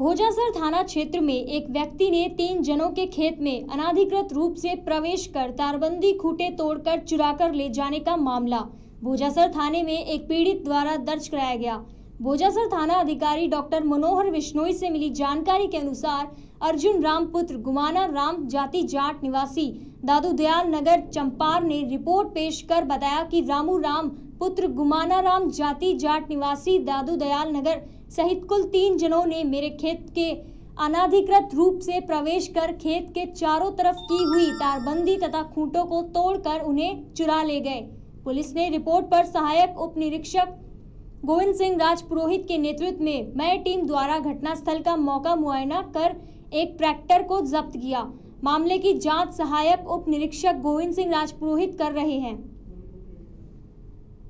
भोजासर थाना क्षेत्र में एक व्यक्ति ने तीन जनों के खेत में अनाधिकृत रूप से प्रवेश कर तारबंदी खूटे तोड़कर चुराकर ले जाने का मामला भोजासर थाने में एक पीड़ित द्वारा दर्ज कराया गया भोजासर थाना अधिकारी डॉक्टर मनोहर विश्नोई से मिली जानकारी के अनुसार अर्जुन राम पुत्र गुमाना राम जाति जाट निवासी दादू दयाल नगर चंपार ने रिपोर्ट पेश कर बताया कि रामू राम पुत्र गुमानाराम जाति जाट निवासी दादू दयाल नगर सहित कुल तीन जनों ने मेरे खेत के अनाधिकृत रूप से प्रवेश कर खेत के चारों तरफ की हुई तारबंदी तथा खूंटों को तोड़कर उन्हें चुरा ले गए पुलिस ने रिपोर्ट पर सहायक उप निरीक्षक गोविंद सिंह राजपुरोहित के नेतृत्व में मैं टीम द्वारा घटनास्थल का मौका मुआयना कर एक ट्रैक्टर को जब्त किया मामले की जांच सहायक उप निरीक्षक गोविंद सिंह राजपुरोहित कर रहे हैं